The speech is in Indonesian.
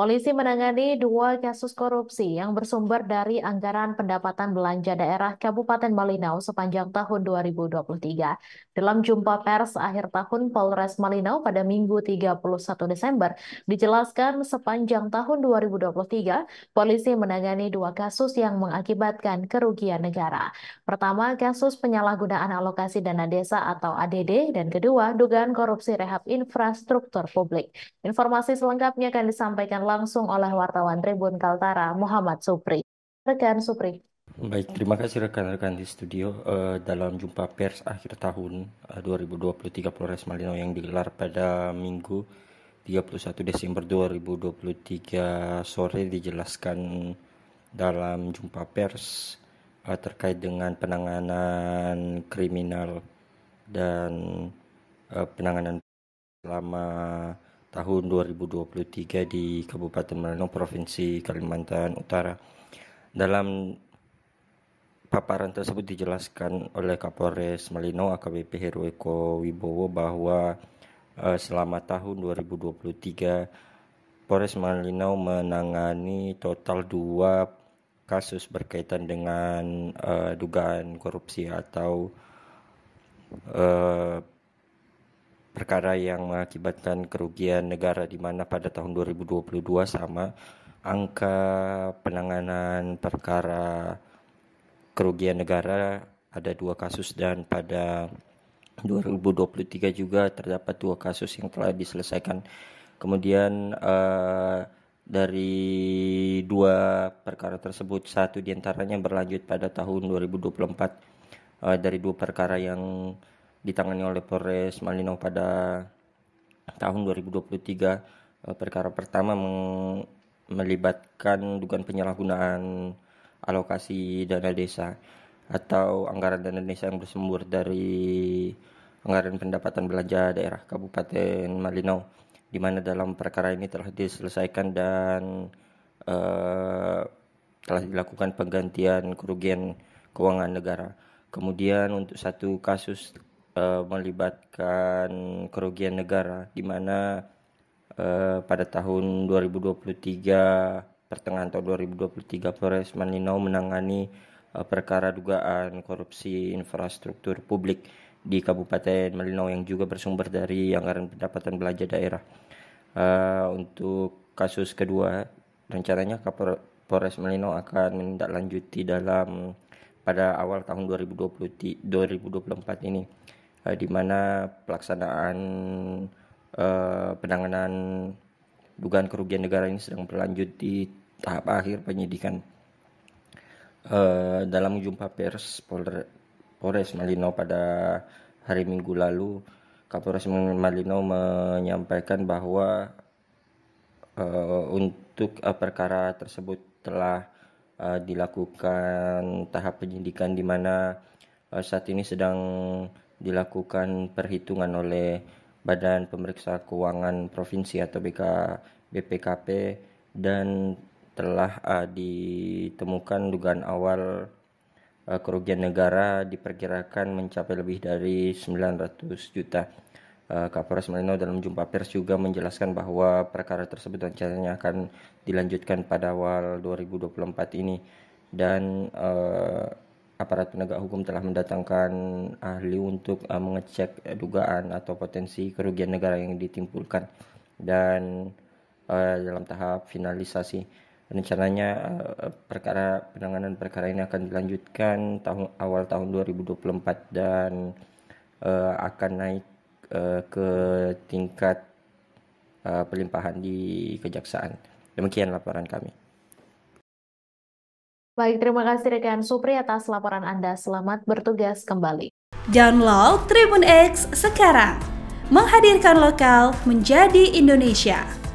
Polisi menangani dua kasus korupsi yang bersumber dari anggaran pendapatan belanja daerah Kabupaten Malinau sepanjang tahun 2023. Dalam jumpa pers akhir tahun Polres Malinau pada Minggu 31 Desember, dijelaskan sepanjang tahun 2023, polisi menangani dua kasus yang mengakibatkan kerugian negara. Pertama, kasus penyalahgunaan alokasi dana desa atau ADD, dan kedua, dugaan korupsi rehab infrastruktur publik. Informasi selengkapnya akan disampaikan langsung oleh wartawan Tribun Kaltara Muhammad Supri. Rekan Supri. Baik, terima kasih rekan-rekan di studio. Uh, dalam jumpa pers akhir tahun eh, uh, 2023 Polres Malino yang digelar pada Minggu 31 Desember 2023 sore dijelaskan dalam jumpa pers uh, terkait dengan penanganan kriminal dan uh, penanganan selama tahun 2023 di Kabupaten Malino, Provinsi Kalimantan Utara. Dalam paparan tersebut dijelaskan oleh Kapolres Malino AKBP Heru Eko Wibowo bahwa eh, selama tahun 2023 Polres Malino menangani total dua kasus berkaitan dengan eh, dugaan korupsi atau eh, perkara yang mengakibatkan kerugian negara di mana pada tahun 2022 sama angka penanganan perkara kerugian negara ada dua kasus dan pada 2023 juga terdapat dua kasus yang telah diselesaikan. Kemudian uh, dari dua perkara tersebut satu diantaranya berlanjut pada tahun 2024 uh, eh, dari dua perkara yang ditangani oleh Polres Malino pada tahun 2023 eh, perkara pertama melibatkan dugaan penyalahgunaan alokasi dana desa atau anggaran dana desa yang bersumber dari anggaran pendapatan belanja daerah Kabupaten Malino, di mana dalam perkara ini telah diselesaikan dan uh, telah dilakukan penggantian kerugian keuangan negara. Kemudian untuk satu kasus uh, melibatkan kerugian negara di mana uh, pada tahun 2023 pertengahan tahun 2023 Polres Maninau menangani uh, perkara dugaan korupsi infrastruktur publik di Kabupaten Malinau yang juga bersumber dari anggaran pendapatan belanja daerah. Uh, untuk kasus kedua, rencananya Kapolres Malinau akan menindaklanjuti dalam pada awal tahun 2020 2024 ini uh, di mana pelaksanaan uh, penanganan dugaan kerugian negara ini sedang berlanjut di tahap akhir penyidikan. Uh, dalam jumpa pers Polres, Malino pada hari Minggu lalu, Kapolres Malino menyampaikan bahwa uh, untuk uh, perkara tersebut telah uh, dilakukan tahap penyidikan di mana uh, saat ini sedang dilakukan perhitungan oleh Badan Pemeriksa Keuangan Provinsi atau BK, BPKP dan telah uh, ditemukan dugaan awal uh, kerugian negara diperkirakan mencapai lebih dari 900 juta. Uh, Kapolres Malino dalam jumpa pers juga menjelaskan bahwa perkara tersebut rencananya akan dilanjutkan pada awal 2024 ini dan uh, aparat penegak hukum telah mendatangkan ahli untuk uh, mengecek eh, dugaan atau potensi kerugian negara yang ditimbulkan dan uh, dalam tahap finalisasi rencananya uh, perkara penanganan perkara ini akan dilanjutkan tahun awal tahun 2024 dan uh, akan naik uh, ke tingkat uh, pelimpahan di kejaksaan. Demikian laporan kami. Baik, terima kasih rekan Supri atas laporan Anda. Selamat bertugas kembali. Download Tribun X sekarang. Menghadirkan lokal menjadi Indonesia.